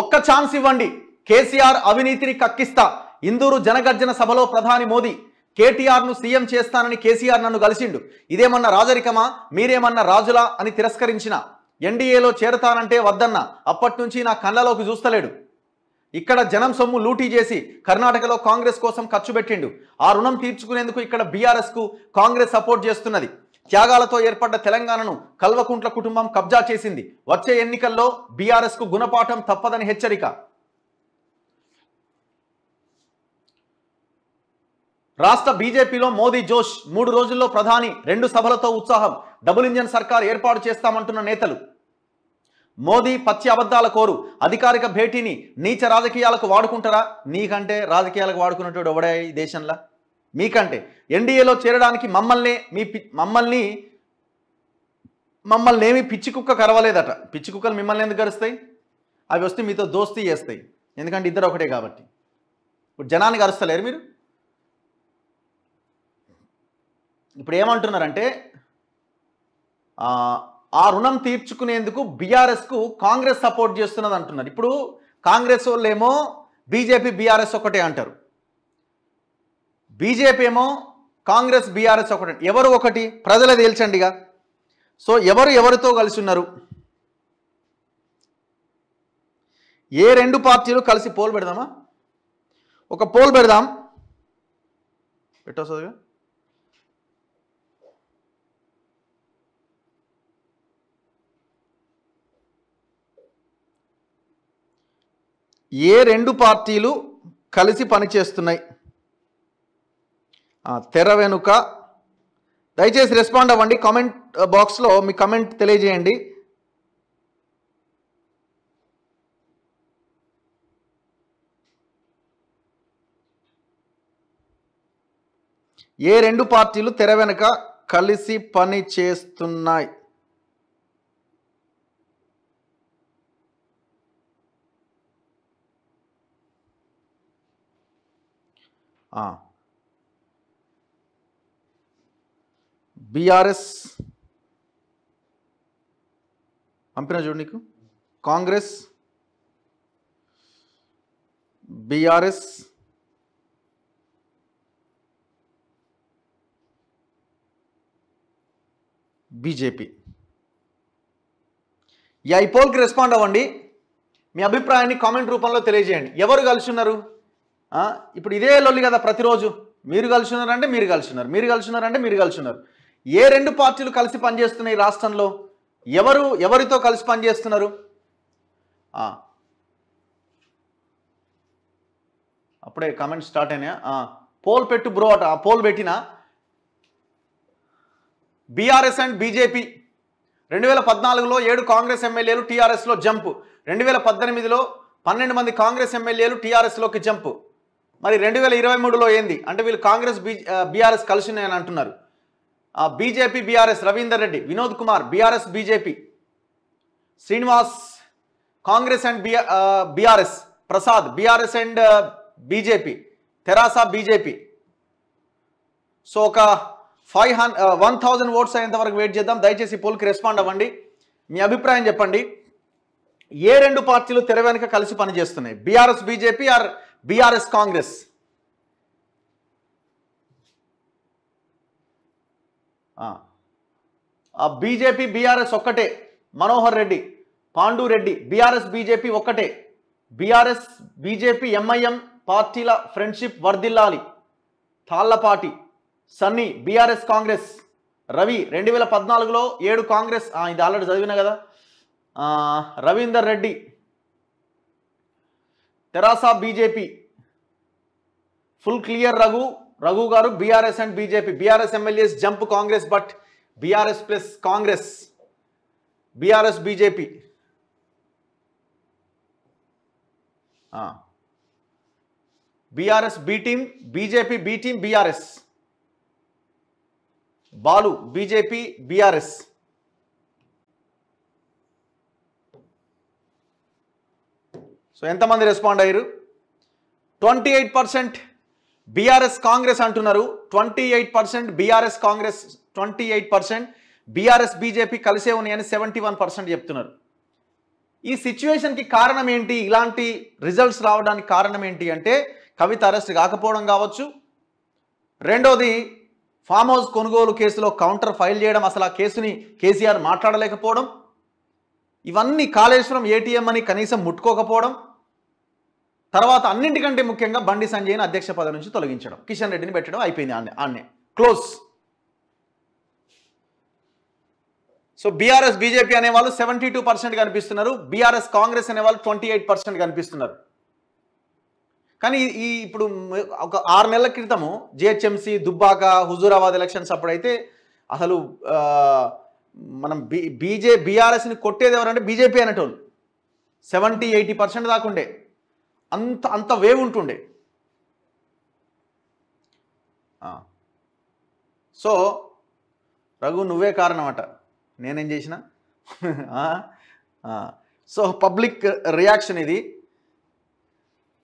ఒక్క ఛాన్స్ ఇవ్వండి కేసీఆర్ అవినీతిని కక్కిస్తా ఇందూరు జనగర్జన సభలో ప్రధాని మోదీ కేటీఆర్ను సీఎం చేస్తానని కేసీఆర్ నన్ను కలిసిండు ఇదేమన్నా రాజరికమా మీరేమన్నా రాజులా అని తిరస్కరించిన ఎన్డీఏలో చేరతానంటే వద్దన్న అప్పటి నుంచి నా కళ్ళలోకి చూస్తలేడు ఇక్కడ జనం సొమ్ము లూటీ చేసి కర్ణాటకలో కాంగ్రెస్ కోసం ఖర్చు పెట్టిండు ఆ రుణం తీర్చుకునేందుకు ఇక్కడ బీఆర్ఎస్కు కాంగ్రెస్ సపోర్ట్ చేస్తున్నది త్యాగాలతో ఏర్పడ్డ తెలంగాణను కల్వకుంట్ల కుటుంబం కబ్జా చేసింది వచ్చే ఎన్నికల్లో కు గుణపాఠం తప్పదని హెచ్చరిక రాష్ట్ర బీజేపీలో మోదీ జోష్ మూడు రోజుల్లో ప్రధాని రెండు సభలతో ఉత్సాహం డబుల్ ఇంజన్ సర్కార్ ఏర్పాటు చేస్తామంటున్న నేతలు మోదీ పచ్చి అబద్ధాల కోరు అధికారిక భేటీని నీచ రాజకీయాలకు వాడుకుంటారా నీకంటే రాజకీయాలకు వాడుకున్నట్టు ఎవడే ఈ దేశంలో మీకంటే ఎన్డీఏలో చేరడానికి మమ్మల్ని మీ మమ్మల్ని మమ్మల్ని ఏమి పిచ్చి కుక్క కరవలేదట పిచ్చి కుక్కలు మిమ్మల్ని ఎందుకు కరుస్తాయి అవి వస్తే మీతో దోస్తీ చేస్తాయి ఎందుకంటే ఇద్దరు ఒకటే కాబట్టి ఇప్పుడు జనాన్ని కరుస్తలేరు మీరు ఇప్పుడు ఏమంటున్నారంటే ఆ రుణం తీర్చుకునేందుకు బీఆర్ఎస్కు కాంగ్రెస్ సపోర్ట్ చేస్తున్నది అంటున్నారు ఇప్పుడు కాంగ్రెస్ వాళ్ళేమో బీజేపీ బీఆర్ఎస్ ఒకటే అంటారు బీజేపీ ఏమో కాంగ్రెస్ బీఆర్ఎస్ ఒకటి ఎవరు ఒకటి ప్రజల తేల్చండిగా సో ఎవరు ఎవరితో కలిసి ఉన్నారు ఏ రెండు పార్టీలు కలిసి పోల్ పెడదామా ఒక పోల్ పెడదాం పెట్టొస్తుంది ఏ రెండు పార్టీలు కలిసి పనిచేస్తున్నాయి తెర వెనుక దయచేసి రెస్పాండ్ అవ్వండి కామెంట్ బాక్స్లో uh, మీ కమెంట్ తెలియజేయండి ఏ రెండు పార్టీలు తెర వెనుక కలిసి పని చేస్తున్నాయి ఆ బీఆర్ఎస్ పంపిన చూడు నీకు కాంగ్రెస్ బీఆర్ఎస్ బీజేపీ యా ఈ పోల్కి రెస్పాండ్ అవ్వండి మీ అభిప్రాయాన్ని కామెంట్ రూపంలో తెలియజేయండి ఎవరు కలిసి ఉన్నారు ఇప్పుడు ఇదే లొల్లి కదా ప్రతిరోజు మీరు కలిసి ఉన్నారంటే మీరు కలిసి ఉన్నారు మీరు కలిసి ఉన్నారంటే మీరు కలిసి ఉన్నారు ఏ రెండు పార్టీలు కలిసి పనిచేస్తున్నాయి రాష్ట్రంలో ఎవరు ఎవరితో కలిసి పనిచేస్తున్నారు అప్పుడే కమెంట్ స్టార్ట్ అయినాయా పోల్ పెట్టు బ్రో అట పోల్ పెట్టిన బీఆర్ఎస్ అండ్ బీజేపీ రెండు వేల పద్నాలుగులో ఏడు కాంగ్రెస్ ఎమ్మెల్యేలు టీఆర్ఎస్లో జంప్ రెండు వేల పద్దెనిమిదిలో పన్నెండు మంది కాంగ్రెస్ ఎమ్మెల్యేలు టీఆర్ఎస్లోకి జంప్ మరి రెండు వేల ఇరవై మూడులో ఏంది అంటే వీళ్ళు కాంగ్రెస్ బీ బీఆర్ఎస్ కలిసి ఉన్నాయని అంటున్నారు BJP BRS Ravinder Reddy Vinod Kumar BRS BJP Srinivas Congress and BRS Prasad BRS and BJP Terasa BJP so ఒక five hundred one thousand votes అయ్యేంత వరకు వెయిట్ చేద్దాం దయచేసి పోల్కి రెస్పాండ్ అవ్వండి మీ అభిప్రాయం చెప్పండి ఏ రెండు పార్టీలు తెర వెనుక కలిసి పనిచేస్తున్నాయి BRS BJP or BRS Congress BJP BRS ఒక్కటే మనోహర్ రెడ్డి పాండు రెడ్డి బీఆర్ఎస్ బీజేపీ ఒక్కటే బీఆర్ఎస్ బీజేపీ ఎంఐఎం పార్టీల ఫ్రెండ్షిప్ వర్దిల్లాలి తాళ్లపాటి సన్నీ బీఆర్ఎస్ కాంగ్రెస్ రవి రెండు వేల పద్నాలుగులో ఏడు కాంగ్రెస్ ఇది ఆల్రెడీ చదివిన కదా Ravinder Reddy Terasa BJP full clear Raghu Raghu garu BRS and BJP BRS MLAs jump Congress but BRS plus Congress BRS BJP BRS B team BJP B team BRS Balu BJP BRS so ఎంతమంది respond అయ్యారు twenty eight percent BRS Congress అంటున్నారు twenty eight percent BRS Congress twenty eight percent BRS BJP కలిసే ఉన్నాయని seventy one percent చెప్తున్నారు ఈ సిచ్యువేషన్కి కారణం ఏంటి ఇలాంటి రిజల్ట్స్ రావడానికి కారణం ఏంటి అంటే కవిత అరెస్ట్ కాకపోవడం కావచ్చు రెండోది ఫామ్ హౌస్ కొనుగోలు కేసులో కౌంటర్ ఫైల్ చేయడం అసలు ఆ కేసుని కేసీఆర్ మాట్లాడలేకపోవడం ఇవన్నీ కాళేశ్వరం ఏటీఎం అని కనీసం ముట్టుకోకపోవడం తర్వాత అన్నింటికంటే ముఖ్యంగా బండి సంజయ్ని అధ్యక్ష పదవి నుంచి తొలగించడం కిషన్ రెడ్డిని పెట్టడం అయిపోయింది ఆన్నే ఆన్నే క్లోజ్ సో బీఆర్ఎస్ బీజేపీ అనేవాళ్ళు సెవెంటీ టూ పర్సెంట్ కనిపిస్తున్నారు బీఆర్ఎస్ కాంగ్రెస్ అనేవాళ్ళు ట్వంటీ ఎయిట్ పర్సెంట్ కనిపిస్తున్నారు కానీ ఈ ఇప్పుడు ఒక ఆరు నెలల క్రితము జిహెచ్ఎంసీ దుబ్బాక హుజూరాబాద్ ఎలక్షన్స్ అప్పుడైతే అసలు మనం బీ బీజే బీఆర్ఎస్ని కొట్టేది ఎవరంటే బీజేపీ అనేటోళ్ళు సెవెంటీ ఎయిటీ పర్సెంట్ దాకుండే అంత అంత వేవ్ ఉంటుండే సో రఘు నువ్వే కారణం అట నేనేం చేసిన సో పబ్లిక్ రియాక్షన్ ఇది